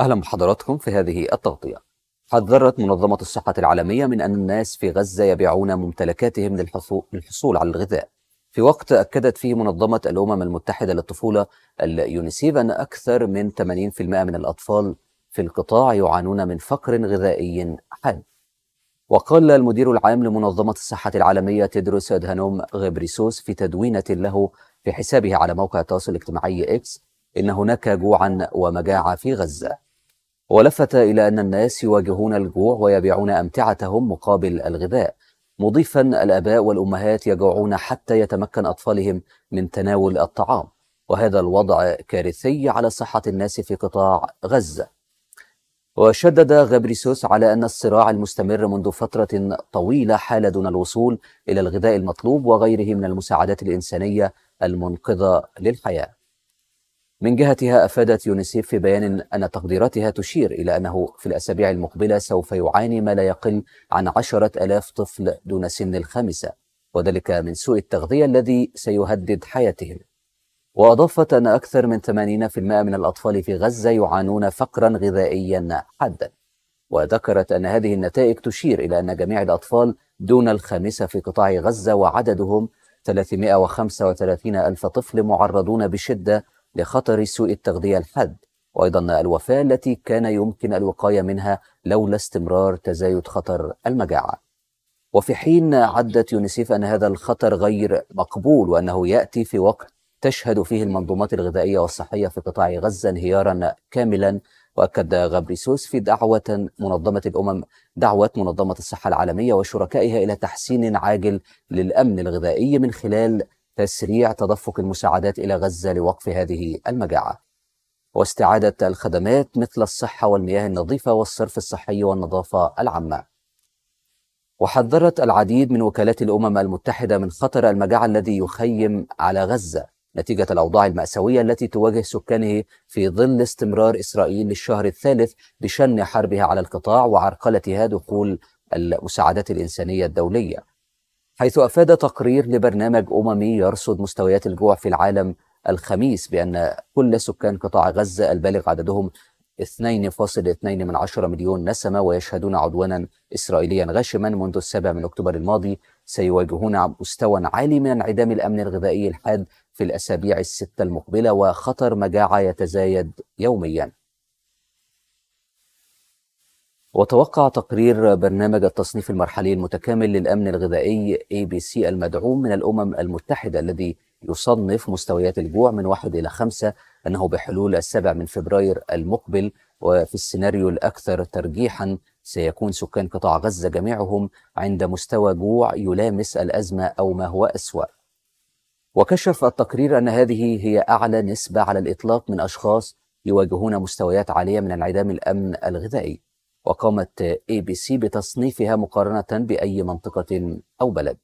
أهلا بحضراتكم في هذه التغطية حذرت منظمة الصحة العالمية من أن الناس في غزة يبيعون ممتلكاتهم للحصول على الغذاء في وقت أكدت فيه منظمة الأمم المتحدة للطفولة اليونيسيف أن أكثر من 80% من الأطفال في القطاع يعانون من فقر غذائي حاد وقال المدير العام لمنظمة الصحة العالمية تدرس أدهانوم غبريسوس في تدوينة له في حسابه على موقع التواصل الاجتماعي إكس إن هناك جوعا ومجاعة في غزة ولفت إلى أن الناس يواجهون الجوع ويبيعون أمتعتهم مقابل الغذاء مضيفا الآباء والأمهات يجوعون حتى يتمكن أطفالهم من تناول الطعام وهذا الوضع كارثي على صحة الناس في قطاع غزة وشدد غبريسوس على أن الصراع المستمر منذ فترة طويلة حال دون الوصول إلى الغذاء المطلوب وغيره من المساعدات الإنسانية المنقذة للحياة من جهتها أفادت يونيسيف في بيان أن تقديراتها تشير إلى أنه في الأسابيع المقبلة سوف يعاني ما لا يقل عن عشرة ألاف طفل دون سن الخامسة وذلك من سوء التغذية الذي سيهدد حياتهم وأضافت أن أكثر من 80% من الأطفال في غزة يعانون فقرا غذائيا حادا وذكرت أن هذه النتائج تشير إلى أن جميع الأطفال دون الخامسة في قطاع غزة وعددهم 335 ألف طفل معرضون بشدة لخطر سوء التغذية الحاد وأيضا الوفاة التي كان يمكن الوقاية منها لولا استمرار تزايد خطر المجاعة وفي حين عدت يونيسيف أن هذا الخطر غير مقبول وأنه يأتي في وقت تشهد فيه المنظومات الغذائية والصحية في قطاع غزة انهيارا كاملا وأكد غابريسوس في دعوة منظمة الأمم دعوة منظمة الصحة العالمية وشركائها إلى تحسين عاجل للأمن الغذائي من خلال تسريع تدفق المساعدات إلى غزة لوقف هذه المجاعة واستعادة الخدمات مثل الصحة والمياه النظيفة والصرف الصحي والنظافة العامة وحذرت العديد من وكالات الأمم المتحدة من خطر المجاعة الذي يخيم على غزة نتيجة الأوضاع المأساوية التي تواجه سكانه في ظل استمرار إسرائيل للشهر الثالث بشن حربها على القطاع وعرقلتها دخول المساعدات الإنسانية الدولية حيث أفاد تقرير لبرنامج أممي يرصد مستويات الجوع في العالم الخميس بأن كل سكان قطاع غزة البالغ عددهم 2.2 من عشرة مليون نسمة ويشهدون عدوانا إسرائيليا غاشما منذ السابع من أكتوبر الماضي سيواجهون مستوى عالي من انعدام الأمن الغذائي الحاد في الأسابيع الستة المقبلة وخطر مجاعة يتزايد يوميا وتوقع تقرير برنامج التصنيف المرحلي المتكامل للأمن الغذائي ABC المدعوم من الأمم المتحدة الذي يصنف مستويات الجوع من واحد إلى خمسة أنه بحلول السابع من فبراير المقبل وفي السيناريو الأكثر ترجيحا سيكون سكان قطاع غزة جميعهم عند مستوى جوع يلامس الأزمة أو ما هو أسوأ وكشف التقرير أن هذه هي أعلى نسبة على الإطلاق من أشخاص يواجهون مستويات عالية من انعدام الأمن الغذائي وقامت اي بي سي بتصنيفها مقارنة بأي منطقة أو بلد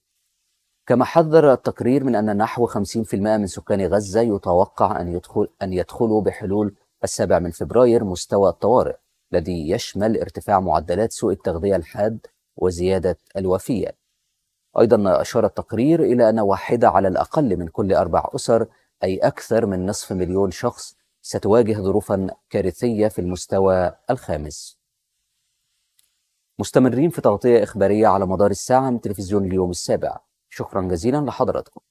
كما حذر التقرير من أن نحو 50% من سكان غزة يتوقع أن يدخل أن يدخلوا بحلول السابع من فبراير مستوى الطوارئ الذي يشمل ارتفاع معدلات سوء التغذية الحاد وزيادة الوفيات أيضا أشار التقرير إلى أن واحدة على الأقل من كل أربع أسر أي أكثر من نصف مليون شخص ستواجه ظروفا كارثية في المستوى الخامس مستمرين في تغطية إخبارية على مدار الساعة من تلفزيون اليوم السابع شكرا جزيلا لحضراتكم